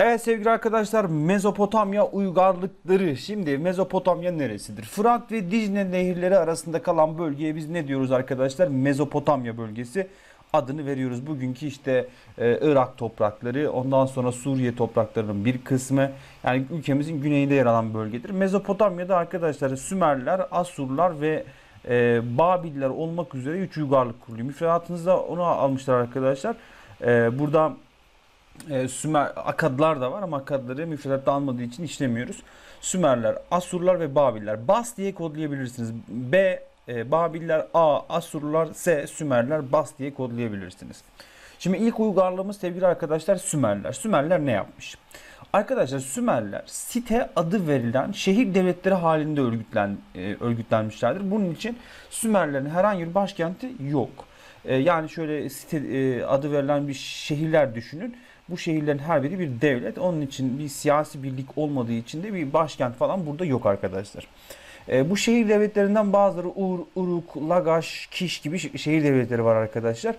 Evet sevgili arkadaşlar Mezopotamya uygarlıkları. Şimdi Mezopotamya neresidir? Fırat ve Dicle nehirleri arasında kalan bölgeye biz ne diyoruz arkadaşlar? Mezopotamya bölgesi adını veriyoruz. Bugünkü işte e, Irak toprakları, ondan sonra Suriye topraklarının bir kısmı yani ülkemizin güneyinde yer alan bölgedir. Mezopotamya'da arkadaşlar Sümerler, Asurlar ve e, Babiller olmak üzere 3 uygarlık kuruluyor. Müfredatınızda onu almışlar arkadaşlar. E, burada e, Sümer Akadlar da var ama Akadları müfredatta almadığı için işlemiyoruz. Sümerler, Asurlar ve Babiller. Bas diye kodlayabilirsiniz. B e, Babiller, A Asurlar, S Sümerler, Bas diye kodlayabilirsiniz. Şimdi ilk uygarlığımız sevgili arkadaşlar Sümerler. Sümerler ne yapmış? Arkadaşlar Sümerler site adı verilen şehir devletleri halinde örgütlen, e, örgütlenmişlerdir. Bunun için Sümerlerin herhangi bir başkenti yok. E, yani şöyle site e, adı verilen bir şehirler düşünün. Bu şehirlerin her biri bir devlet. Onun için bir siyasi birlik olmadığı için de bir başkent falan burada yok arkadaşlar. E, bu şehir devletlerinden bazıları Ur, Uruk, Lagaş, Kiş gibi şehir devletleri var arkadaşlar.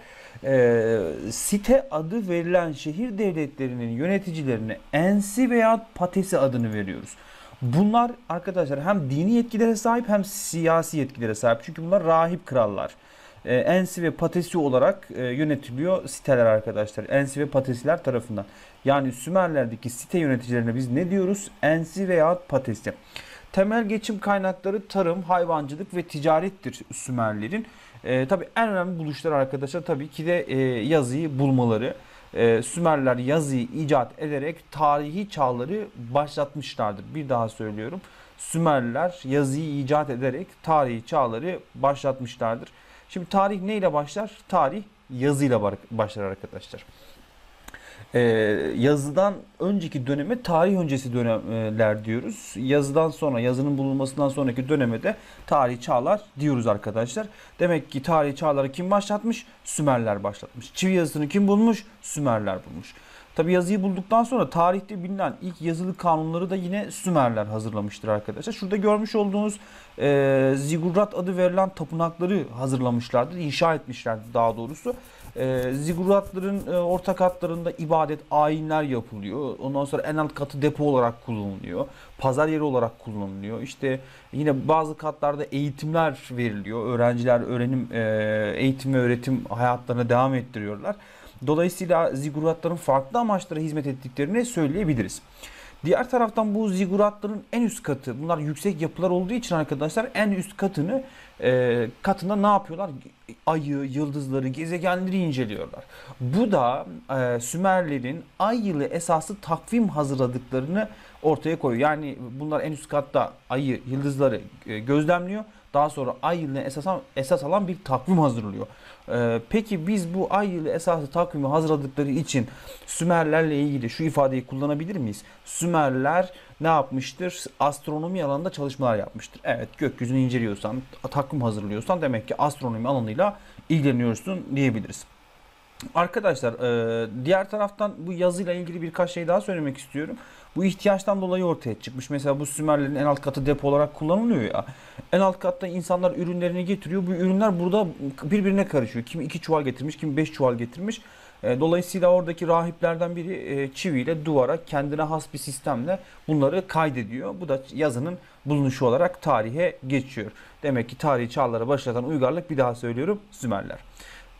site adı verilen şehir devletlerinin yöneticilerine Ensi veya Patesi adını veriyoruz. Bunlar arkadaşlar hem dini yetkilere sahip hem siyasi yetkilere sahip. Çünkü bunlar rahip krallar e, ee, NC ve Patesi olarak e, yönetiliyor siteler arkadaşlar. ensi ve Patesiler tarafından. Yani Sümerlerdeki site yöneticilerine biz ne diyoruz? Ensi veya Patesi. Temel geçim kaynakları tarım, hayvancılık ve ticarettir Sümerlerin. E, tabii en önemli buluşlar arkadaşlar tabii ki de e, yazıyı bulmaları. E, Sümerler yazıyı icat ederek tarihi çağları başlatmışlardır. Bir daha söylüyorum. Sümerler yazıyı icat ederek tarihi çağları başlatmışlardır. Şimdi tarih neyle başlar? Tarih yazıyla başlar arkadaşlar. Ee, yazıdan önceki döneme tarih öncesi dönemler diyoruz. Yazıdan sonra, yazının bulunmasından sonraki döneme de tarih çağlar diyoruz arkadaşlar. Demek ki tarih çağları kim başlatmış? Sümerler başlatmış. Çivi yazısını kim bulmuş? Sümerler bulmuş. Tabi yazıyı bulduktan sonra tarihte bilinen ilk yazılı kanunları da yine Sümerler hazırlamıştır arkadaşlar. Şurada görmüş olduğunuz e, zigurat adı verilen tapınakları hazırlamışlardır, inşa etmişlerdir. daha doğrusu. E, ziguratların e, orta katlarında ibadet, ayinler yapılıyor. Ondan sonra en alt katı depo olarak kullanılıyor. Pazar yeri olarak kullanılıyor. İşte yine bazı katlarda eğitimler veriliyor. Öğrenciler öğrenim, e, eğitim ve öğretim hayatlarına devam ettiriyorlar. Dolayısıyla ziguratların farklı amaçlara hizmet ettiklerini söyleyebiliriz. Diğer taraftan bu ziguratların en üst katı, bunlar yüksek yapılar olduğu için arkadaşlar en üst katını e, katında ne yapıyorlar? Ayı, yıldızları, gezegenleri inceliyorlar. Bu da e, Sümerlerin ay yılı esası takvim hazırladıklarını ortaya koyuyor. Yani bunlar en üst katta ayı, yıldızları e, gözlemliyor. Daha sonra ay yılını esas, esas alan bir takvim hazırlıyor. Ee, peki biz bu ay yılı esası takvimi hazırladıkları için Sümerlerle ilgili şu ifadeyi kullanabilir miyiz? Sümerler ne yapmıştır? Astronomi alanında çalışmalar yapmıştır. Evet gökyüzünü inceliyorsan, takvim hazırlıyorsan demek ki astronomi alanıyla ilgileniyorsun diyebiliriz. Arkadaşlar e, diğer taraftan bu yazıyla ilgili birkaç şey daha söylemek istiyorum. Bu ihtiyaçtan dolayı ortaya çıkmış. Mesela bu Sümerlerin en alt katı depo olarak kullanılıyor ya. En alt katta insanlar ürünlerini getiriyor. Bu ürünler burada birbirine karışıyor. Kim iki çuval getirmiş, kim beş çuval getirmiş. E, dolayısıyla oradaki rahiplerden biri e, çiviyle duvara kendine has bir sistemle bunları kaydediyor. Bu da yazının bulunuşu olarak tarihe geçiyor. Demek ki tarihi çağlara başlatan uygarlık bir daha söylüyorum Sümerler.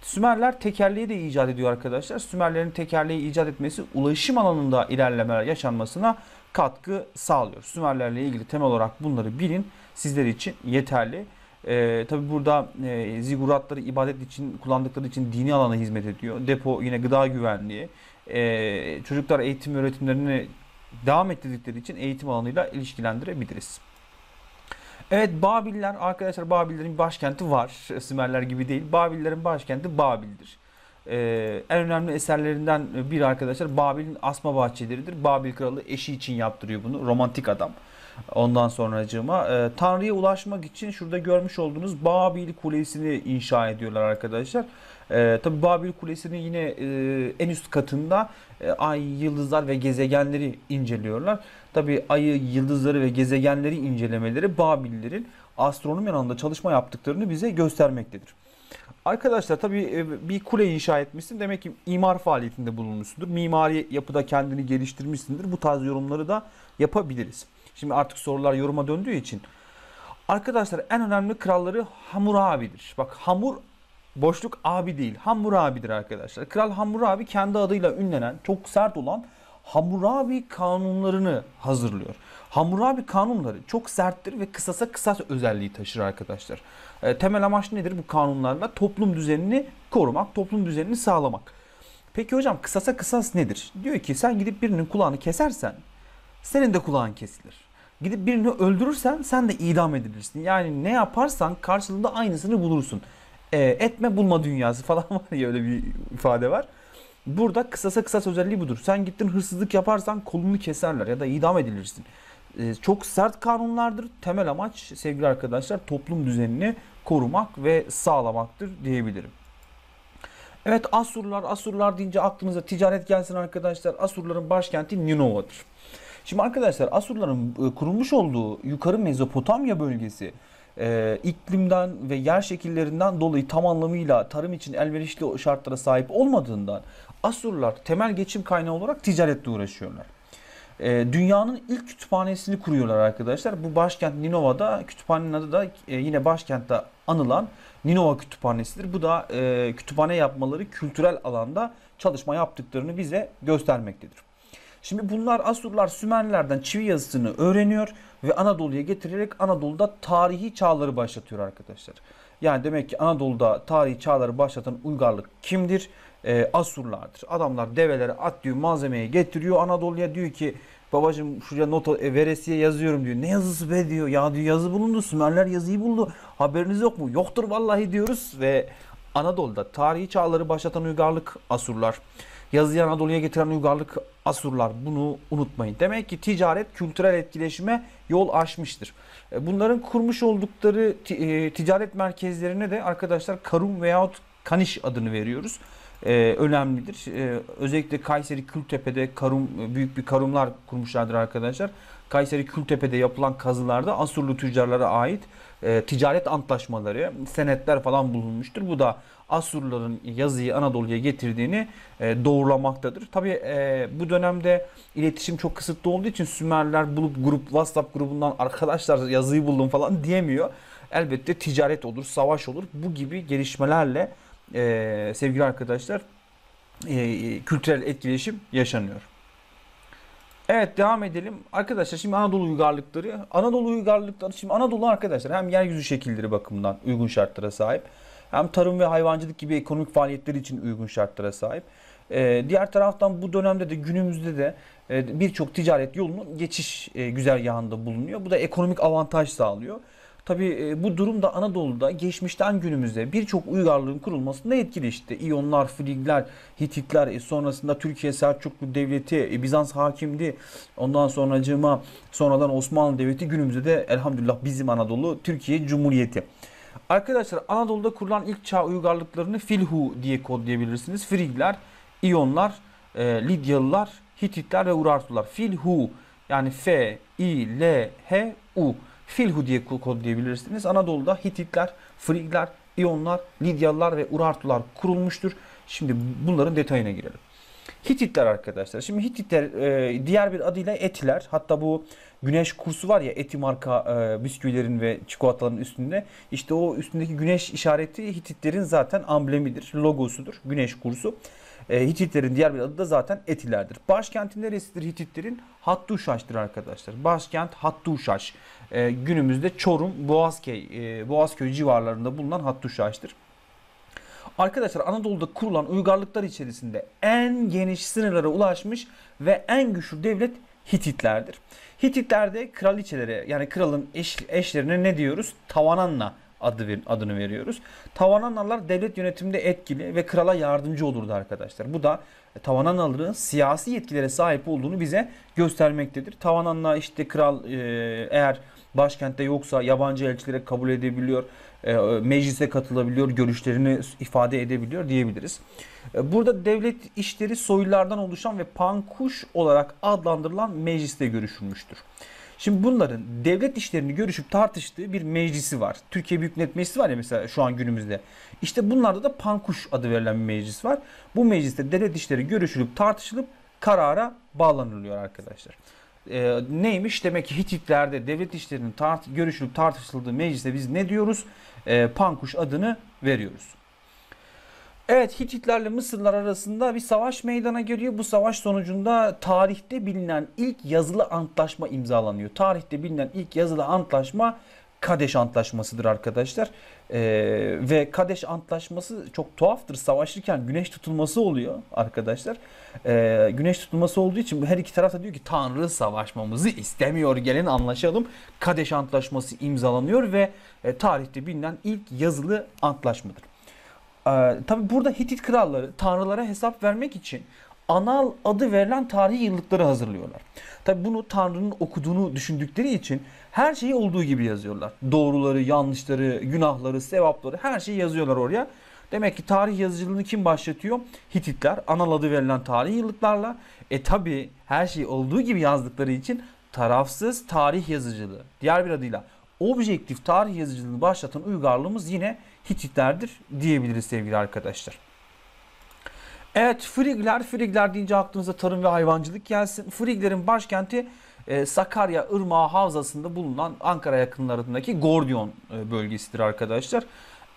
Sümerler tekerleği de icat ediyor arkadaşlar. Sümerlerin tekerleği icat etmesi ulaşım alanında ilerlemeler yaşanmasına katkı sağlıyor. Sümerlerle ilgili temel olarak bunları bilin. Sizler için yeterli. Ee, Tabi burada e, ziguratları ibadet için kullandıkları için dini alana hizmet ediyor. Depo yine gıda güvenliği. Ee, çocuklar eğitim öğretimlerini devam ettirdikleri için eğitim alanıyla ilişkilendirebiliriz. Evet Babiller arkadaşlar Babillerin başkenti var. Sümerler gibi değil. Babillerin başkenti Babil'dir. Ee, en önemli eserlerinden biri arkadaşlar Babil'in asma bahçeleridir. Babil kralı eşi için yaptırıyor bunu. Romantik adam. Ondan sonracığıma e, Tanrı'ya ulaşmak için şurada görmüş olduğunuz Babil Kulesi'ni inşa ediyorlar arkadaşlar. E, Tabi Babil Kulesi'nin yine e, en üst katında e, ay, yıldızlar ve gezegenleri inceliyorlar. Tabi ayı, yıldızları ve gezegenleri incelemeleri Babillerin astronomi alanında çalışma yaptıklarını bize göstermektedir. Arkadaşlar tabii e, bir kule inşa etmişsin. Demek ki imar faaliyetinde bulunmuşsundur. Mimari yapıda kendini geliştirmişsindir. Bu tarz yorumları da yapabiliriz. Şimdi artık sorular yoruma döndüğü için. Arkadaşlar en önemli kralları abidir. Bak Hamur boşluk abi değil. abidir arkadaşlar. Kral abi kendi adıyla ünlenen, çok sert olan Hammurabi kanunlarını hazırlıyor. Hammurabi kanunları çok serttir ve kısasa kısas özelliği taşır arkadaşlar. E, temel amaç nedir bu kanunlarla? Toplum düzenini korumak, toplum düzenini sağlamak. Peki hocam kısasa kısas nedir? Diyor ki sen gidip birinin kulağını kesersen senin de kulağın kesilir. Gidip birini öldürürsen sen de idam edilirsin. Yani ne yaparsan karşılığında aynısını bulursun. E, etme bulma dünyası falan var ya öyle bir ifade var. Burada kısasa kısas özelliği budur. Sen gittin hırsızlık yaparsan kolunu keserler ya da idam edilirsin. E, çok sert kanunlardır. Temel amaç sevgili arkadaşlar toplum düzenini korumak ve sağlamaktır diyebilirim. Evet Asurlar, Asurlar deyince aklınıza ticaret gelsin arkadaşlar. Asurların başkenti Ninova'dır. Şimdi arkadaşlar Asurların e, kurulmuş olduğu yukarı Mezopotamya bölgesi e, iklimden ve yer şekillerinden dolayı tam anlamıyla tarım için elverişli şartlara sahip olmadığından Asurlar temel geçim kaynağı olarak ticaretle uğraşıyorlar. E, dünyanın ilk kütüphanesini kuruyorlar arkadaşlar. Bu başkent Ninova'da kütüphanenin adı da e, yine başkentte anılan Ninova Kütüphanesi'dir. Bu da e, kütüphane yapmaları kültürel alanda çalışma yaptıklarını bize göstermektedir. Şimdi bunlar Asurlar Sümerlilerden çivi yazısını öğreniyor ve Anadolu'ya getirerek Anadolu'da tarihi çağları başlatıyor arkadaşlar. Yani demek ki Anadolu'da tarihi çağları başlatan uygarlık kimdir? Ee, Asurlardır. Adamlar develere at diyor malzemeyi getiriyor Anadolu'ya diyor ki babacım şuraya nota e, veresiye yazıyorum diyor. Ne yazısı be diyor. Ya diyor yazı bulundu. Sümerler yazıyı buldu. Haberiniz yok mu? Yoktur vallahi diyoruz ve Anadolu'da tarihi çağları başlatan uygarlık Asurlar yazıyı Anadolu'ya getiren uygarlık Asurlar. Bunu unutmayın. Demek ki ticaret kültürel etkileşime yol açmıştır. E, bunların kurmuş oldukları e, ticaret merkezlerine de arkadaşlar Karum veyahut Kaniş adını veriyoruz. Ee, önemlidir. Ee, özellikle Kayseri Kültepe'de Karum e, büyük bir Karumlar kurmuşlardır arkadaşlar. Kayseri Kültepe'de yapılan kazılarda Asurlu tüccarlara ait e, ticaret antlaşmaları, senetler falan bulunmuştur. Bu da Asurluların yazıyı Anadolu'ya getirdiğini e, doğrulamaktadır. Tabi e, bu dönemde iletişim çok kısıtlı olduğu için Sümerler bulup grup WhatsApp grubundan arkadaşlar yazıyı buldum falan diyemiyor. Elbette ticaret olur, savaş olur. Bu gibi gelişmelerle e, sevgili arkadaşlar kültürel etkileşim yaşanıyor. Evet devam edelim. Arkadaşlar şimdi Anadolu uygarlıkları. Anadolu uygarlıkları şimdi Anadolu arkadaşlar hem yeryüzü şekilleri bakımından uygun şartlara sahip hem tarım ve hayvancılık gibi ekonomik faaliyetler için uygun şartlara sahip. E, diğer taraftan bu dönemde de günümüzde de e, birçok ticaret yolunun geçiş e, güzergahında bulunuyor. Bu da ekonomik avantaj sağlıyor. Tabi e, bu durum da Anadolu'da geçmişten günümüze birçok uygarlığın kurulmasında etkili işte. İyonlar, Frigler, Hititler, e, sonrasında Türkiye Selçuklu Devleti, e, Bizans hakimdi. Ondan sonracığıma sonradan Osmanlı Devleti günümüzde de elhamdülillah bizim Anadolu Türkiye Cumhuriyeti. Arkadaşlar Anadolu'da kurulan ilk çağ uygarlıklarını Filhu diye kodlayabilirsiniz. Frigler, İyonlar, e, Lidyalılar, Hititler ve Urartular. Filhu yani F, I L, H, U. Filhu diye kodlayabilirsiniz. Anadolu'da Hititler, Frigler, İyonlar, Lidyalılar ve Urartular kurulmuştur. Şimdi bunların detayına girelim. Hititler arkadaşlar. Şimdi Hititler e, diğer bir adıyla Etiler. Hatta bu güneş kursu var ya eti marka e, bisküvilerin ve çikolataların üstünde. İşte o üstündeki güneş işareti Hititlerin zaten amblemidir, logosudur. Güneş kursu. E, Hititlerin diğer bir adı da zaten Etilerdir. Başkenti neresidir Hititlerin? Hattuşaş'tır arkadaşlar. Başkent Hattuşaş. E, günümüzde Çorum, Boğazköy, e, Boğazköy civarlarında bulunan Hattuşaş'tır. Arkadaşlar Anadolu'da kurulan uygarlıklar içerisinde en geniş sınırlara ulaşmış ve en güçlü devlet Hititlerdir. Hititlerde kraliçelere yani kralın eş, eşlerine ne diyoruz? Tavananna adı ver, adını veriyoruz. Tavananalar devlet yönetiminde etkili ve krala yardımcı olurdu arkadaşlar. Bu da e, Tavananaların siyasi yetkilere sahip olduğunu bize göstermektedir. Tavananla işte kral e, eğer başkentte yoksa yabancı elçilere kabul edebiliyor, e, meclise katılabiliyor, görüşlerini ifade edebiliyor diyebiliriz. burada devlet işleri soylulardan oluşan ve pankuş olarak adlandırılan mecliste görüşülmüştür. Şimdi bunların devlet işlerini görüşüp tartıştığı bir meclisi var. Türkiye Büyük Millet Meclisi var ya mesela şu an günümüzde. İşte bunlarda da Pankuş adı verilen bir meclis var. Bu mecliste devlet işleri görüşülüp tartışılıp karara bağlanılıyor arkadaşlar. Ee, neymiş? Demek ki Hititlerde devlet işlerinin tart görüşülüp tartışıldığı mecliste biz ne diyoruz? Ee, Pankuş adını veriyoruz. Evet Hititlerle Mısırlar arasında bir savaş meydana geliyor. Bu savaş sonucunda tarihte bilinen ilk yazılı antlaşma imzalanıyor. Tarihte bilinen ilk yazılı antlaşma Kadeş Antlaşması'dır arkadaşlar. Ee, ve Kadeş Antlaşması çok tuhaftır. Savaşırken güneş tutulması oluyor arkadaşlar. Ee, güneş tutulması olduğu için her iki taraf da diyor ki Tanrı savaşmamızı istemiyor gelin anlaşalım. Kadeş Antlaşması imzalanıyor ve e, tarihte bilinen ilk yazılı antlaşmadır. Ee, tabi burada Hitit kralları tanrılara hesap vermek için anal adı verilen tarihi yıllıkları hazırlıyorlar. Tabi bunu tanrının okuduğunu düşündükleri için her şeyi olduğu gibi yazıyorlar. Doğruları, yanlışları, günahları, sevapları her şeyi yazıyorlar oraya. Demek ki tarih yazıcılığını kim başlatıyor? Hititler anal adı verilen tarih yıllıklarla. E tabi her şeyi olduğu gibi yazdıkları için tarafsız tarih yazıcılığı. Diğer bir adıyla objektif tarih yazıcılığını başlatan uygarlığımız yine Hititlerdir diyebiliriz sevgili arkadaşlar. Evet Frigler, Frigler deyince aklınıza tarım ve hayvancılık gelsin. Friglerin başkenti e, Sakarya Irmağı Havzası'nda bulunan Ankara yakınlarındaki Gordion e, bölgesidir arkadaşlar.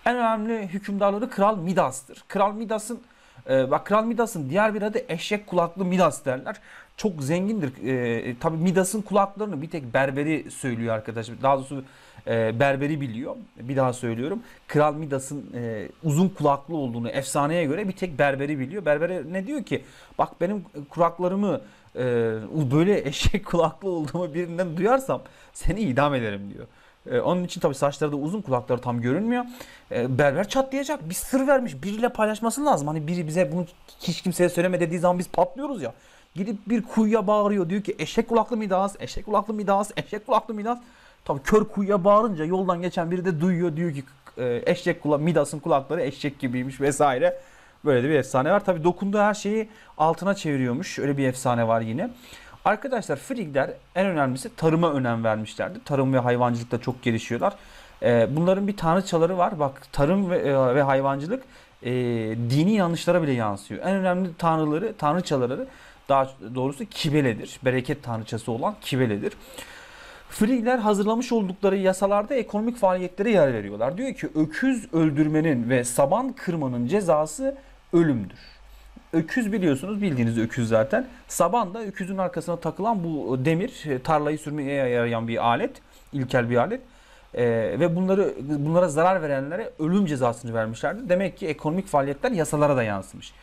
En önemli hükümdarları Kral Midas'tır. Kral Midas'ın e, bak Kral Midas'ın diğer bir adı eşek kulaklı Midas derler. Çok zengindir. E, e tabii Midas'ın kulaklarını bir tek berberi söylüyor arkadaşlar. Daha doğrusu e, berberi biliyor. Bir daha söylüyorum. Kral Midas'ın e, uzun kulaklı olduğunu efsaneye göre bir tek berberi biliyor. Berbere ne diyor ki? Bak benim kulaklarımı e, böyle eşek kulaklı olduğumu birinden duyarsam seni idam ederim diyor. onun için tabii saçları da uzun kulakları tam görünmüyor. berber çatlayacak. Bir sır vermiş. Biriyle paylaşması lazım. Hani biri bize bunu hiç kimseye söyleme dediği zaman biz patlıyoruz ya. Gidip bir kuyuya bağırıyor. Diyor ki eşek kulaklı midas, eşek kulaklı midas, eşek kulaklı midas. Tabi kör kuyuya bağırınca yoldan geçen biri de duyuyor. Diyor ki e, eşek kula Midas'ın kulakları eşek gibiymiş vesaire. Böyle de bir efsane var. Tabi dokunduğu her şeyi altına çeviriyormuş. Öyle bir efsane var yine. Arkadaşlar Frigler en önemlisi tarıma önem vermişlerdi. Tarım ve hayvancılıkta çok gelişiyorlar. E, bunların bir tanrıçaları var. Bak tarım ve e, hayvancılık dini yanlışlara bile yansıyor. En önemli tanrıları, tanrıçaları daha doğrusu Kibele'dir. Bereket tanrıçası olan Kibele'dir. Free'ler hazırlamış oldukları yasalarda ekonomik faaliyetlere yer veriyorlar. Diyor ki öküz öldürmenin ve saban kırmanın cezası ölümdür. Öküz biliyorsunuz bildiğiniz öküz zaten. Saban da öküzün arkasına takılan bu demir e, tarlayı sürmeye yarayan bir alet. ilkel bir alet. Ee, ve bunları bunlara zarar verenlere ölüm cezasını vermişlerdi. Demek ki ekonomik faaliyetler yasalara da yansımış.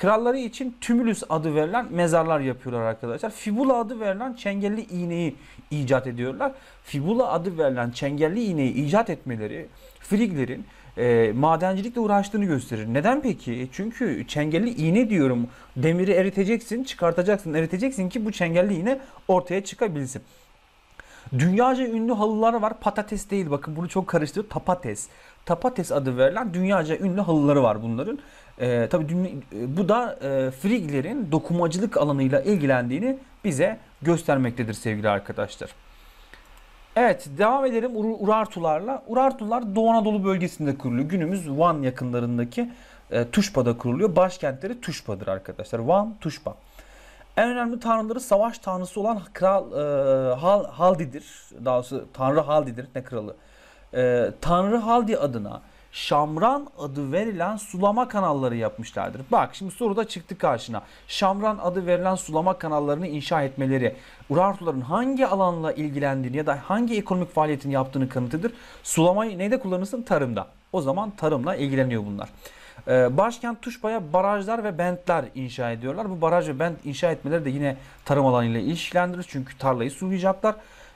Kralları için tümülüs adı verilen mezarlar yapıyorlar arkadaşlar. Fibula adı verilen çengelli iğneyi icat ediyorlar. Fibula adı verilen çengelli iğneyi icat etmeleri Friglerin e, madencilikle uğraştığını gösterir. Neden peki? E, çünkü çengelli iğne diyorum. Demiri eriteceksin, çıkartacaksın, eriteceksin ki bu çengelli iğne ortaya çıkabilsin. Dünyaca ünlü halılar var. Patates değil bakın bunu çok karıştırıyor. Tapates. Tapates adı verilen dünyaca ünlü halıları var bunların. Ee, e, tabii bu da e, Friglerin dokumacılık alanıyla ilgilendiğini bize göstermektedir sevgili arkadaşlar. Evet devam edelim Ur Urartularla. Urartular Doğu Anadolu bölgesinde kuruluyor. Günümüz Van yakınlarındaki e, Tuşba'da kuruluyor. Başkentleri Tuşpa'dır arkadaşlar. Van, Tuşpa. En önemli tanrıları savaş tanrısı olan Kral e, Hal, Haldi'dir. Daha doğrusu Tanrı Haldi'dir. Ne kralı? e, Tanrı Haldi adına Şamran adı verilen sulama kanalları yapmışlardır. Bak şimdi soru da çıktı karşına. Şamran adı verilen sulama kanallarını inşa etmeleri Urartuların hangi alanla ilgilendiğini ya da hangi ekonomik faaliyetini yaptığını kanıtıdır. Sulamayı neyde kullanırsın? Tarımda. O zaman tarımla ilgileniyor bunlar. Ee, başkent Tuşba'ya barajlar ve bentler inşa ediyorlar. Bu baraj ve bent inşa etmeleri de yine tarım alanıyla ilişkilendirir. Çünkü tarlayı sulayacaklar.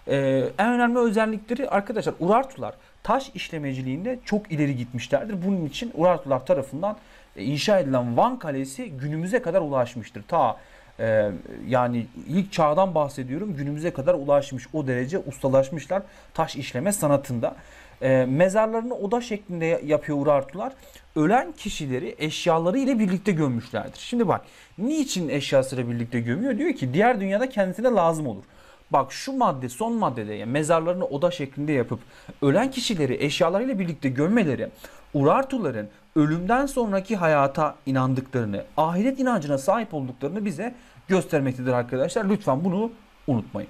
Ee, en önemli özellikleri arkadaşlar Urartular taş işlemeciliğinde çok ileri gitmişlerdir. Bunun için Urartular tarafından e, inşa edilen Van Kalesi günümüze kadar ulaşmıştır. Ta e, yani ilk çağdan bahsediyorum günümüze kadar ulaşmış. O derece ustalaşmışlar taş işleme sanatında. E, mezarlarını oda şeklinde yapıyor Urartular. Ölen kişileri eşyaları ile birlikte gömmüşlerdir. Şimdi bak niçin eşyasıyla birlikte gömüyor? Diyor ki diğer dünyada kendisine lazım olur bak şu madde son maddede yani mezarlarını oda şeklinde yapıp ölen kişileri eşyalarıyla birlikte gömmeleri Urartuların ölümden sonraki hayata inandıklarını, ahiret inancına sahip olduklarını bize göstermektedir arkadaşlar. Lütfen bunu unutmayın.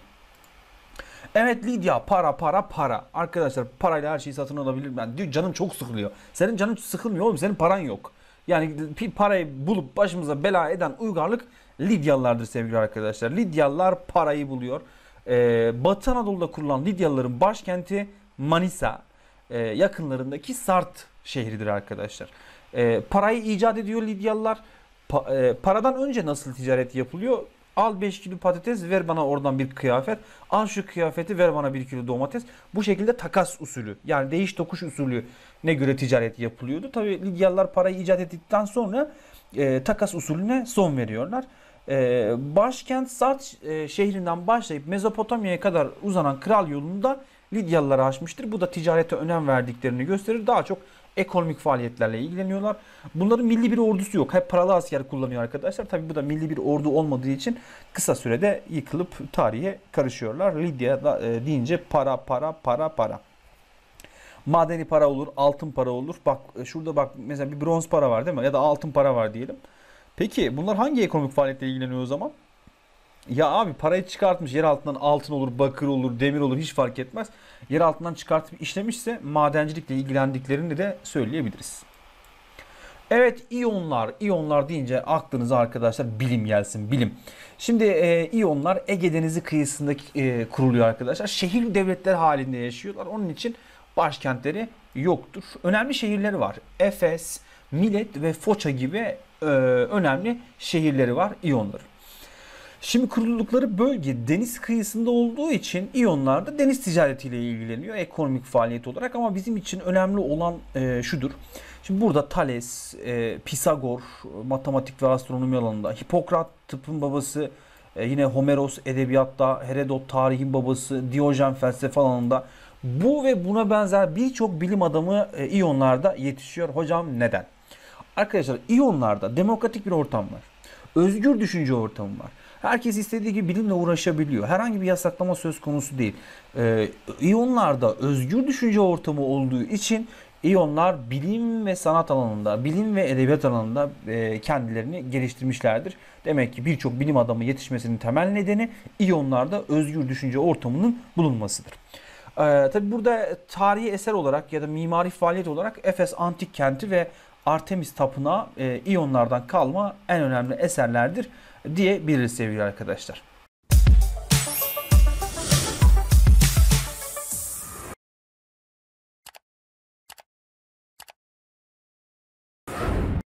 Evet Lidya para para para. Arkadaşlar parayla her şeyi satın alabilir Ben yani diyor canım çok sıkılıyor. Senin canın sıkılmıyor oğlum senin paran yok. Yani parayı bulup başımıza bela eden uygarlık Lidyalılardır sevgili arkadaşlar. Lidyalılar parayı buluyor. Ee, Batı Anadolu'da kurulan Lidyalıların başkenti Manisa e, yakınlarındaki Sart şehridir arkadaşlar. E, parayı icat ediyor Lidyalılar. Pa, e, paradan önce nasıl ticaret yapılıyor? Al 5 kilo patates ver bana oradan bir kıyafet. Al şu kıyafeti ver bana 1 kilo domates. Bu şekilde takas usulü yani değiş tokuş usulü ne göre ticaret yapılıyordu. Tabi Lidyalılar parayı icat ettikten sonra e, takas usulüne son veriyorlar. Ee, başkent Sart e, şehrinden başlayıp Mezopotamya'ya kadar uzanan kral yolunu da Lidyalılar açmıştır. Bu da ticarete önem verdiklerini gösterir. Daha çok ekonomik faaliyetlerle ilgileniyorlar. Bunların milli bir ordusu yok. Hep paralı asker kullanıyor arkadaşlar. Tabi bu da milli bir ordu olmadığı için kısa sürede yıkılıp tarihe karışıyorlar. Lidya da, e, deyince para para para para. Madeni para olur, altın para olur. Bak e, şurada bak mesela bir bronz para var değil mi? Ya da altın para var diyelim. Peki bunlar hangi ekonomik faaliyetle ilgileniyor o zaman? Ya abi parayı çıkartmış yer altından altın olur, bakır olur, demir olur hiç fark etmez. Yer altından çıkartıp işlemişse madencilikle ilgilendiklerini de söyleyebiliriz. Evet iyonlar, iyonlar deyince aklınıza arkadaşlar bilim gelsin, bilim. Şimdi e, iyonlar Ege Denizi kıyısında e, kuruluyor arkadaşlar. Şehir devletler halinde yaşıyorlar. Onun için başkentleri yoktur. Önemli şehirleri var. Efes, Milet ve Foça gibi e, önemli şehirleri var İyonların. Şimdi kuruldukları bölge deniz kıyısında olduğu için İyonlar da deniz ticaretiyle ilgileniyor ekonomik faaliyet olarak ama bizim için önemli olan e, şudur. Şimdi burada Thales, e, Pisagor matematik ve astronomi alanında, Hipokrat tıpın babası, e, yine Homeros edebiyatta, Herodot tarihin babası, Diyojen felsefe alanında bu ve buna benzer birçok bilim adamı e, İyonlar'da yetişiyor. Hocam neden? Arkadaşlar İyonlar'da demokratik bir ortam var. Özgür düşünce ortamı var. Herkes istediği gibi bilimle uğraşabiliyor. Herhangi bir yasaklama söz konusu değil. Ee, İyonlar'da özgür düşünce ortamı olduğu için İyonlar bilim ve sanat alanında, bilim ve edebiyat alanında e, kendilerini geliştirmişlerdir. Demek ki birçok bilim adamı yetişmesinin temel nedeni İyonlarda özgür düşünce ortamının bulunmasıdır. Ee, Tabi burada tarihi eser olarak ya da mimari faaliyet olarak Efes Antik Kenti ve Artemis Tapınağı e, İyonlardan kalma en önemli eserlerdir diyebiliriz sevgili arkadaşlar.